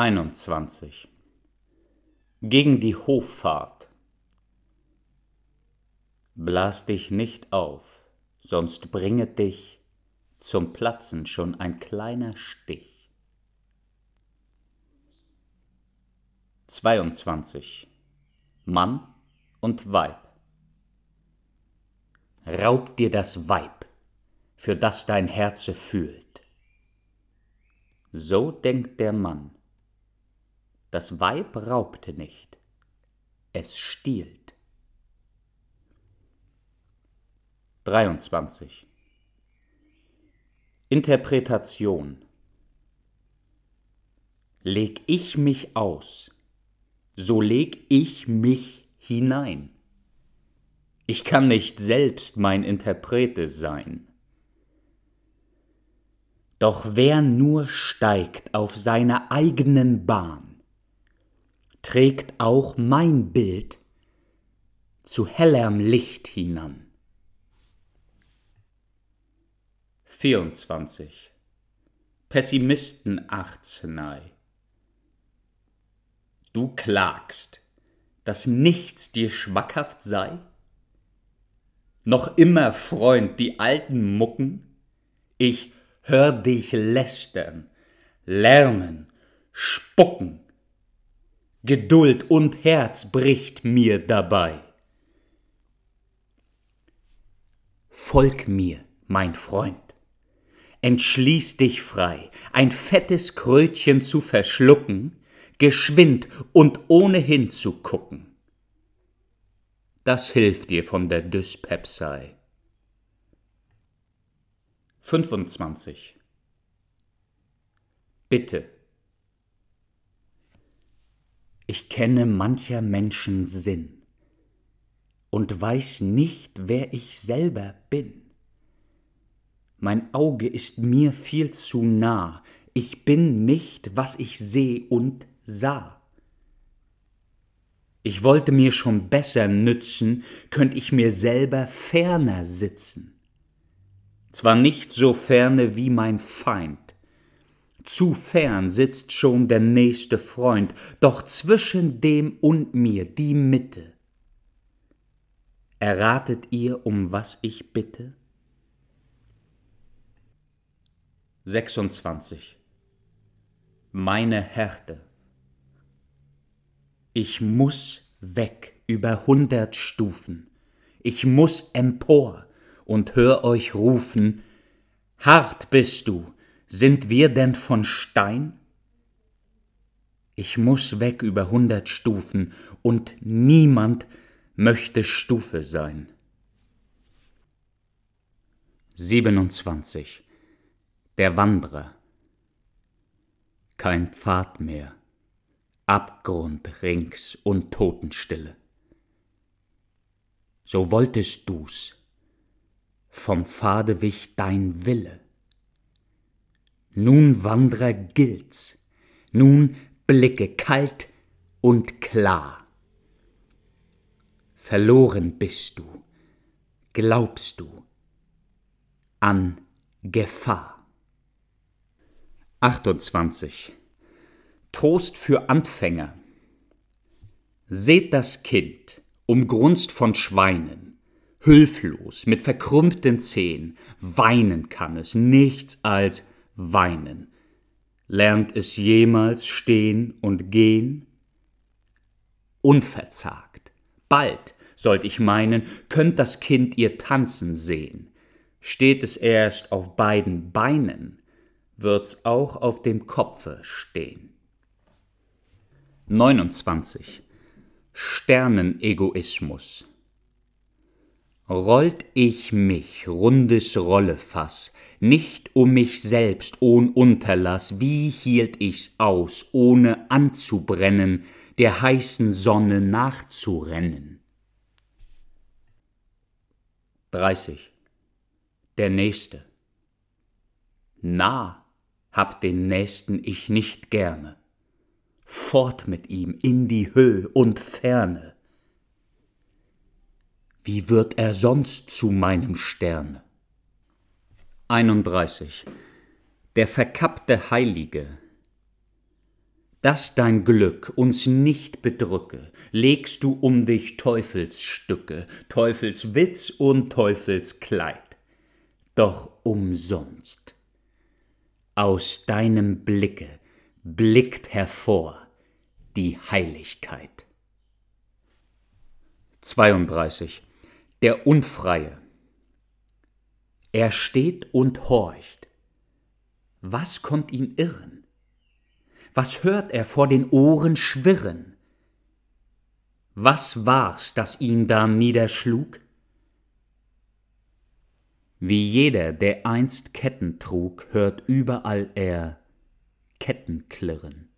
21 Gegen die Hoffahrt Blas dich nicht auf, sonst bringe dich zum Platzen schon ein kleiner Stich. 22 Mann und Weib Raub dir das Weib, für das dein Herze fühlt. So denkt der Mann, das Weib raubte nicht, es stiehlt. 23. Interpretation Leg ich mich aus, so leg ich mich hinein. Ich kann nicht selbst mein Interprete sein. Doch wer nur steigt auf seiner eigenen Bahn, trägt auch mein Bild zu hellerm Licht hinan. 24. Pessimisten Arznei. Du klagst, dass nichts dir schmackhaft sei? Noch immer, Freund, die alten Mucken? Ich hör dich lästern, lärmen, spucken, Geduld und Herz bricht mir dabei. Folg mir, mein Freund, entschließ dich frei, ein fettes Krötchen zu verschlucken, geschwind und ohne hinzugucken. Das hilft dir von der Dyspepsei. 25. Bitte ich kenne mancher Menschen Sinn und weiß nicht, wer ich selber bin. Mein Auge ist mir viel zu nah, ich bin nicht, was ich seh und sah. Ich wollte mir schon besser nützen, könnt ich mir selber ferner sitzen. Zwar nicht so ferne wie mein Feind, zu fern sitzt schon der nächste Freund, doch zwischen dem und mir die Mitte. Erratet ihr, um was ich bitte? 26. Meine Härte. Ich muss weg über hundert Stufen, ich muss empor und hör euch rufen, Hart bist du, sind wir denn von Stein? Ich muss weg über hundert Stufen, und niemand möchte Stufe sein. 27. Der Wanderer. Kein Pfad mehr, Abgrund rings und Totenstille. So wolltest du's, vom Pfade wich dein Wille. Nun Wandrer gilt's, nun Blicke kalt und klar. Verloren bist du, glaubst du an Gefahr. 28. Trost für Anfänger. Seht das Kind, umgrunzt von Schweinen, hülflos, mit verkrümmten Zehen, weinen kann es nichts als weinen. Lernt es jemals stehen und gehen? Unverzagt, bald, sollt ich meinen, könnt das Kind ihr tanzen sehen. Steht es erst auf beiden Beinen, wird's auch auf dem Kopfe stehen. 29. Sternenegoismus rollt ich mich, rundes Rollefass, nicht um mich selbst ohn Unterlass, wie hielt ich's aus, ohne anzubrennen, der heißen Sonne nachzurennen. 30. Der Nächste. Nah hab den Nächsten ich nicht gerne. Fort mit ihm in die Höh und Ferne. Wie wird er sonst zu meinem Stern? 31. Der verkappte Heilige. Dass dein Glück uns nicht bedrücke, legst du um dich Teufelsstücke, Teufelswitz und Teufelskleid. Doch umsonst. Aus deinem Blicke blickt hervor die Heiligkeit. 32 der Unfreie. Er steht und horcht. Was kommt ihm irren? Was hört er vor den Ohren schwirren? Was war's, das ihn da niederschlug? Wie jeder, der einst Ketten trug, hört überall er Ketten klirren.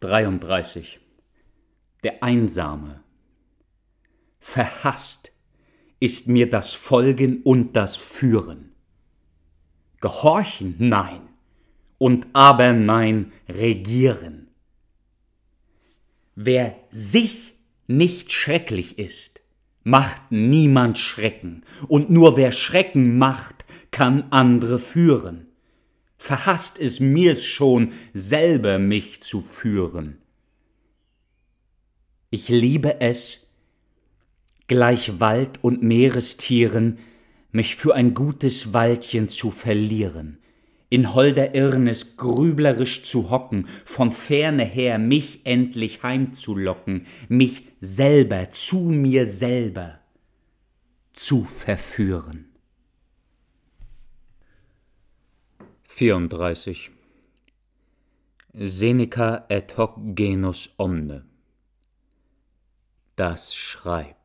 33. Der Einsame verhasst ist mir das Folgen und das Führen. Gehorchen, nein, und aber nein, regieren. Wer sich nicht schrecklich ist, macht niemand Schrecken, und nur wer Schrecken macht, kann andere führen. Verhasst es mir's schon, selber mich zu führen. Ich liebe es, gleich Wald- und Meerestieren, mich für ein gutes Waldchen zu verlieren, in holder Irrnis grüblerisch zu hocken, von ferne her mich endlich heimzulocken, mich selber zu mir selber zu verführen. 34 Seneca et hoc genus omne Das schreibt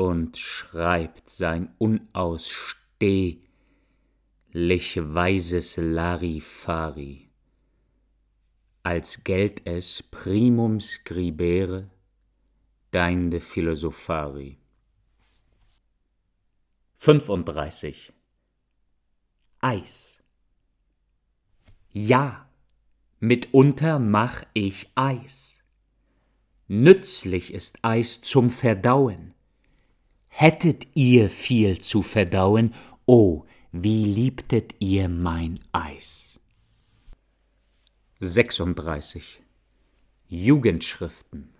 und schreibt sein unausstehlich weises Larifari, als gält es primum scribere deine Philosophari. 35 Eis Ja, mitunter mach ich Eis. Nützlich ist Eis zum Verdauen hättet ihr viel zu verdauen, o oh, wie liebtet ihr mein Eis. 36 Jugendschriften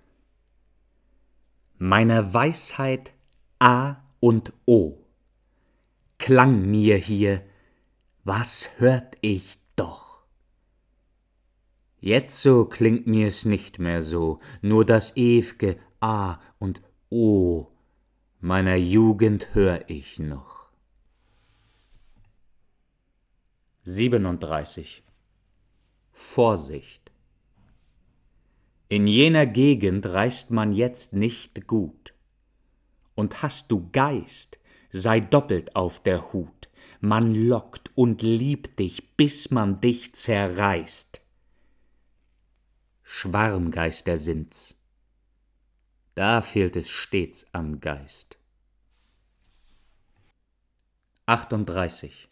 Meiner Weisheit A und O klang mir hier, was hört ich doch? Jetzo so klingt mir's nicht mehr so, nur das ew'ge A und O meiner Jugend hör ich noch. 37 Vorsicht In jener Gegend reist man jetzt nicht gut, und hast du Geist, sei doppelt auf der Hut, man lockt und liebt dich, bis man dich zerreißt. Schwarmgeister sind's, da fehlt es stets am Geist. 38.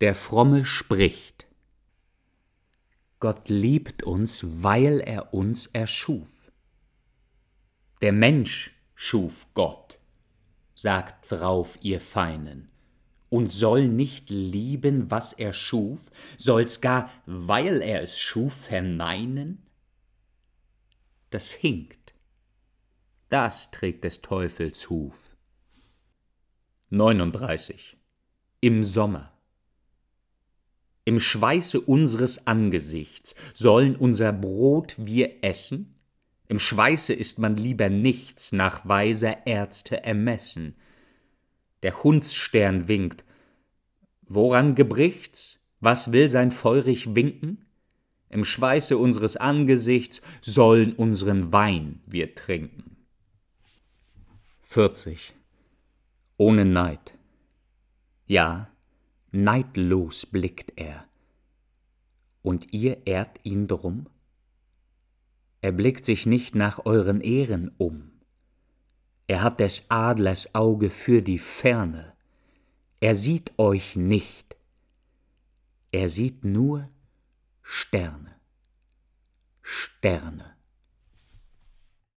Der Fromme spricht. Gott liebt uns, weil er uns erschuf. Der Mensch schuf Gott, sagt drauf ihr Feinen, und soll nicht lieben, was er schuf, soll's gar, weil er es schuf, verneinen? das hinkt. Das trägt des Teufels Huf. 39. Im Sommer. Im Schweiße unseres Angesichts sollen unser Brot wir essen? Im Schweiße ist man lieber nichts nach weiser Ärzte ermessen. Der Hundsstern winkt. Woran gebricht's? Was will sein feurig Winken? Im Schweiße unseres Angesichts sollen unseren Wein wir trinken. 40. Ohne Neid. Ja, neidlos blickt er. Und ihr ehrt ihn drum? Er blickt sich nicht nach euren Ehren um. Er hat des Adlers Auge für die Ferne. Er sieht euch nicht. Er sieht nur Sterne, Sterne.